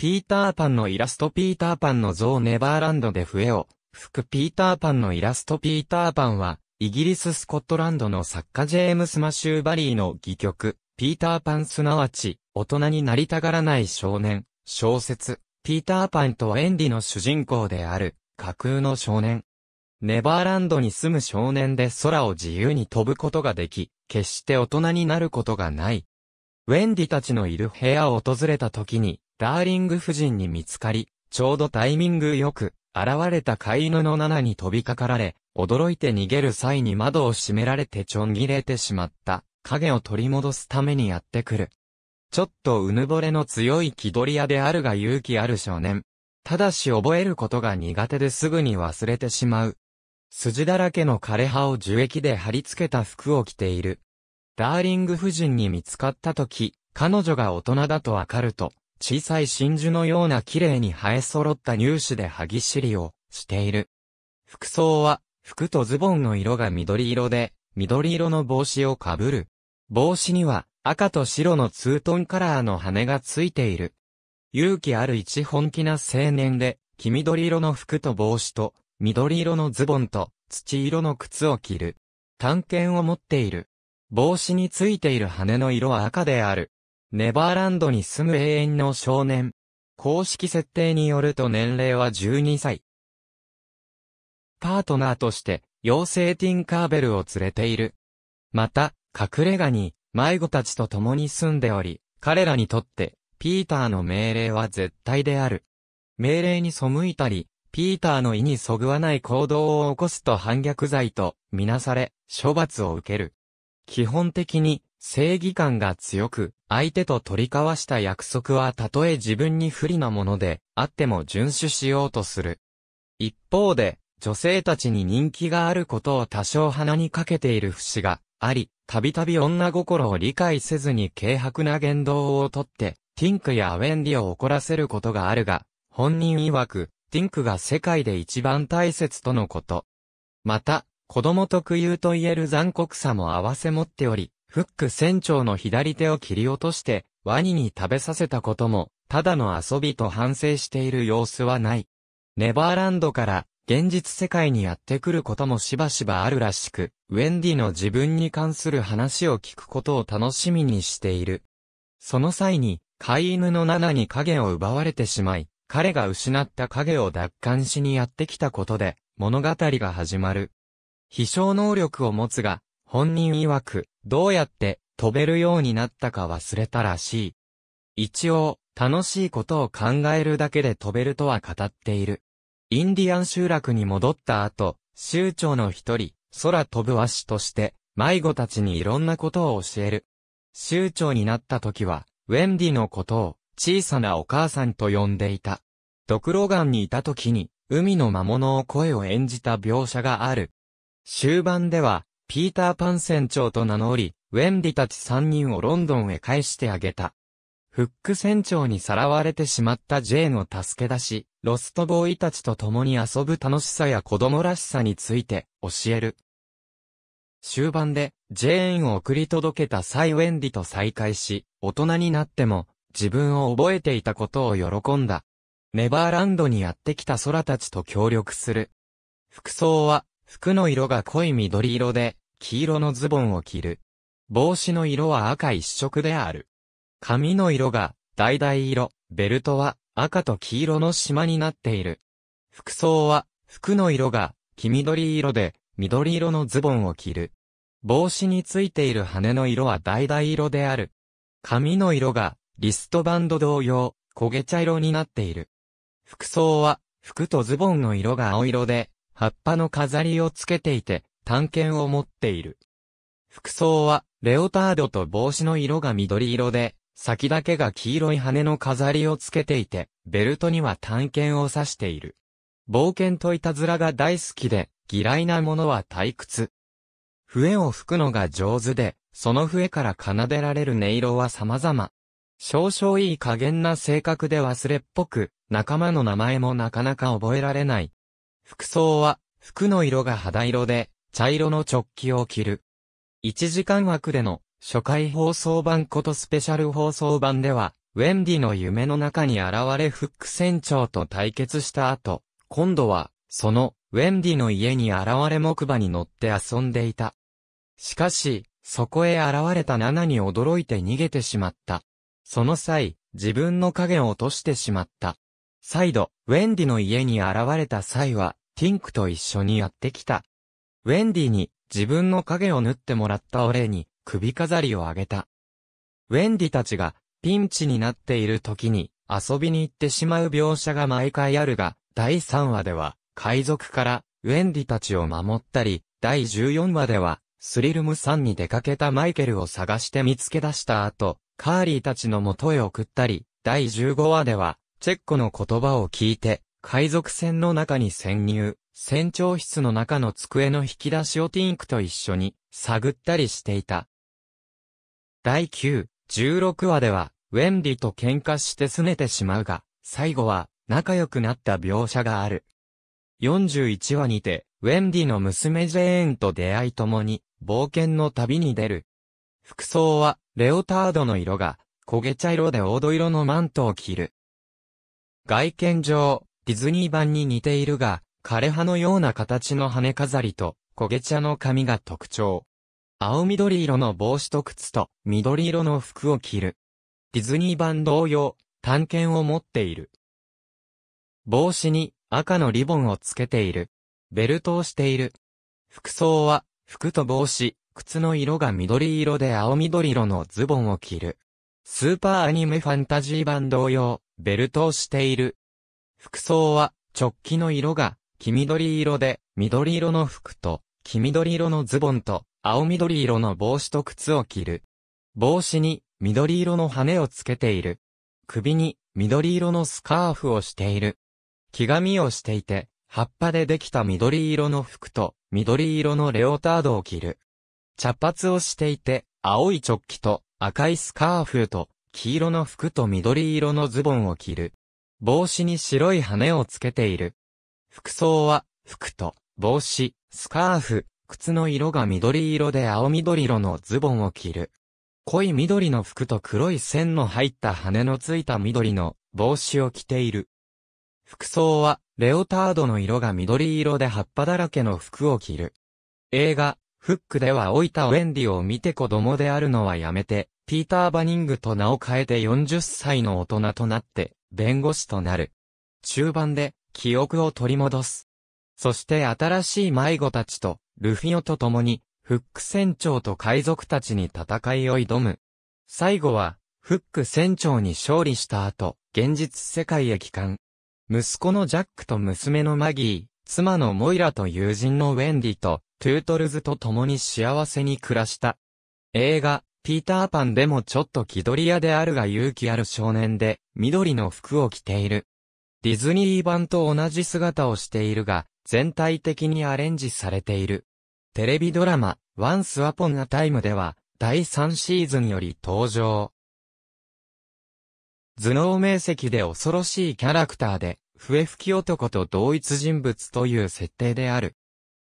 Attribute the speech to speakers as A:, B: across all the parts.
A: ピーターパンのイラストピーターパンの像ネバーランドで笛を吹くピーターパンのイラストピーターパンは、イギリススコットランドの作家ジェームス・マシューバリーの戯曲、ピーターパンすなわち、大人になりたがらない少年、小説、ピーターパンとエンディの主人公である、架空の少年。ネバーランドに住む少年で空を自由に飛ぶことができ、決して大人になることがない。ウェンディたちのいる部屋を訪れた時に、ダーリング夫人に見つかり、ちょうどタイミングよく、現れた飼い犬のナナに飛びかかられ、驚いて逃げる際に窓を閉められてちょん切れてしまった、影を取り戻すためにやってくる。ちょっとうぬぼれの強い気取り屋であるが勇気ある少年。ただし覚えることが苦手ですぐに忘れてしまう。筋だらけの枯葉を樹液で貼り付けた服を着ている。ダーリング夫人に見つかった時、彼女が大人だとわかると、小さい真珠のような綺麗に生え揃った乳歯で歯ぎしりをしている。服装は、服とズボンの色が緑色で、緑色の帽子をかぶる。帽子には赤と白のツートンカラーの羽がついている。勇気ある一本気な青年で、黄緑色の服と帽子と、緑色のズボンと、土色の靴を着る。探検を持っている。帽子についている羽の色は赤である。ネバーランドに住む永遠の少年。公式設定によると年齢は12歳。パートナーとして、妖精ティンカーベルを連れている。また、隠れ家に、迷子たちと共に住んでおり、彼らにとって、ピーターの命令は絶対である。命令に背いたり、ピーターの意にそぐわない行動を起こすと反逆罪と、みなされ、処罰を受ける。基本的に、正義感が強く、相手と取り交わした約束はたとえ自分に不利なもので、あっても遵守しようとする。一方で、女性たちに人気があることを多少鼻にかけている節があり、たびたび女心を理解せずに軽薄な言動をとって、ティンクやウェンディを怒らせることがあるが、本人曰く、ティンクが世界で一番大切とのこと。また、子供特有と言える残酷さも合わせ持っており、フック船長の左手を切り落として、ワニに食べさせたことも、ただの遊びと反省している様子はない。ネバーランドから現実世界にやってくることもしばしばあるらしく、ウェンディの自分に関する話を聞くことを楽しみにしている。その際に、飼い犬のナナに影を奪われてしまい、彼が失った影を奪還しにやってきたことで、物語が始まる。飛翔能力を持つが、本人曰く、どうやって飛べるようになったか忘れたらしい。一応、楽しいことを考えるだけで飛べるとは語っている。インディアン集落に戻った後、州長の一人、空飛ぶ足として、迷子たちにいろんなことを教える。州長になった時は、ウェンディのことを、小さなお母さんと呼んでいた。ドクロガンにいた時に、海の魔物を声を演じた描写がある。終盤では、ピーターパン船長と名乗り、ウェンディたち3人をロンドンへ返してあげた。フック船長にさらわれてしまったジェーンを助け出し、ロストボーイたちと共に遊ぶ楽しさや子供らしさについて教える。終盤で、ジェーンを送り届けたサイ・ウェンディと再会し、大人になっても、自分を覚えていたことを喜んだ。ネバーランドにやってきた空たちと協力する。服装は、服の色が濃い緑色で、黄色のズボンを着る。帽子の色は赤一色である。髪の色が、橙色、ベルトは赤と黄色の島になっている。服装は、服の色が、黄緑色で、緑色のズボンを着る。帽子についている羽の色は橙色である。髪の色が、リストバンド同様、焦げ茶色になっている。服装は、服とズボンの色が青色で、葉っぱの飾りをつけていて、探検を持っている。服装は、レオタードと帽子の色が緑色で、先だけが黄色い羽の飾りをつけていて、ベルトには探検を刺している。冒険といたずらが大好きで、嫌いなものは退屈。笛を吹くのが上手で、その笛から奏でられる音色は様々。少々いい加減な性格で忘れっぽく、仲間の名前もなかなか覚えられない。服装は、服の色が肌色で、茶色の直帰を着る。1時間枠での初回放送版ことスペシャル放送版では、ウェンディの夢の中に現れフック船長と対決した後、今度は、その、ウェンディの家に現れ木馬に乗って遊んでいた。しかし、そこへ現れたナナに驚いて逃げてしまった。その際、自分の影を落としてしまった。再度、ウェンディの家に現れた際は、ティンクと一緒にやってきた。ウェンディに自分の影を縫ってもらったお礼に首飾りをあげた。ウェンディたちがピンチになっている時に遊びに行ってしまう描写が毎回あるが、第3話では海賊からウェンディたちを守ったり、第14話ではスリルムさんに出かけたマイケルを探して見つけ出した後、カーリーたちの元へ送ったり、第15話ではチェッコの言葉を聞いて海賊船の中に潜入。船長室の中の机の引き出しをティンクと一緒に探ったりしていた。第9、16話では、ウェンディと喧嘩して拗ねてしまうが、最後は仲良くなった描写がある。41話にて、ウェンディの娘ジェーンと出会い共に、冒険の旅に出る。服装は、レオタードの色が、焦げ茶色で黄土色のマントを着る。外見上、ディズニー版に似ているが、枯れ葉のような形の羽飾りと、焦げ茶の髪が特徴。青緑色の帽子と靴と、緑色の服を着る。ディズニー版同様、探検を持っている。帽子に赤のリボンをつけている。ベルトをしている。服装は、服と帽子、靴の色が緑色で青緑色のズボンを着る。スーパーアニメファンタジー版同様、ベルトをしている。服装は、直帰の色が黄緑色で、緑色の服と、黄緑色のズボンと、青緑色の帽子と靴を着る。帽子に、緑色の羽をつけている。首に、緑色のスカーフをしている。着紙をしていて、葉っぱでできた緑色の服と、緑色のレオタードを着る。茶髪をしていて、青いチョッキと、赤いスカーフと、黄色の服と緑色のズボンを着る。帽子に白い羽をつけている。服装は、服と、帽子、スカーフ、靴の色が緑色で青緑色のズボンを着る。濃い緑の服と黒い線の入った羽のついた緑の帽子を着ている。服装は、レオタードの色が緑色で葉っぱだらけの服を着る。映画、フックでは老いたウェンディを見て子供であるのはやめて、ピーター・バニングと名を変えて40歳の大人となって、弁護士となる。中盤で、記憶を取り戻す。そして新しい迷子たちと、ルフィオと共に、フック船長と海賊たちに戦いを挑む。最後は、フック船長に勝利した後、現実世界へ帰還。息子のジャックと娘のマギー、妻のモイラと友人のウェンディと、トゥートルズと共に幸せに暮らした。映画、ピーターパンでもちょっと気取り屋であるが勇気ある少年で、緑の服を着ている。ディズニー版と同じ姿をしているが、全体的にアレンジされている。テレビドラマ、Once Upon a Time では、第3シーズンより登場。頭脳明晰で恐ろしいキャラクターで、笛吹き男と同一人物という設定である。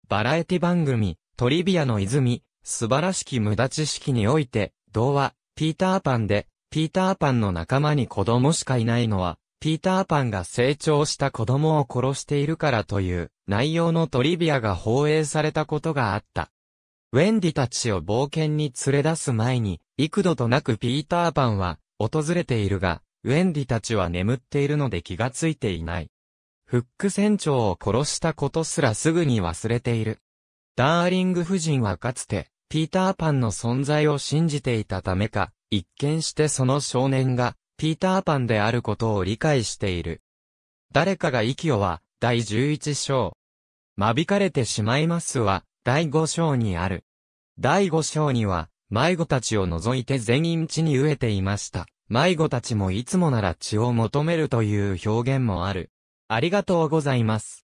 A: バラエティ番組、トリビアの泉、素晴らしき無駄知識において、童話、ピーターパンで、ピーターパンの仲間に子供しかいないのは、ピーターパンが成長した子供を殺しているからという内容のトリビアが放映されたことがあった。ウェンディたちを冒険に連れ出す前に、幾度となくピーターパンは訪れているが、ウェンディたちは眠っているので気がついていない。フック船長を殺したことすらすぐに忘れている。ダーリング夫人はかつて、ピーターパンの存在を信じていたためか、一見してその少年が、ピーターパンであることを理解している。誰かが息をは、第十一章。まびかれてしまいますは、第五章にある。第五章には、迷子たちを除いて全員地に飢えていました。迷子たちもいつもなら血を求めるという表現もある。ありがとうございます。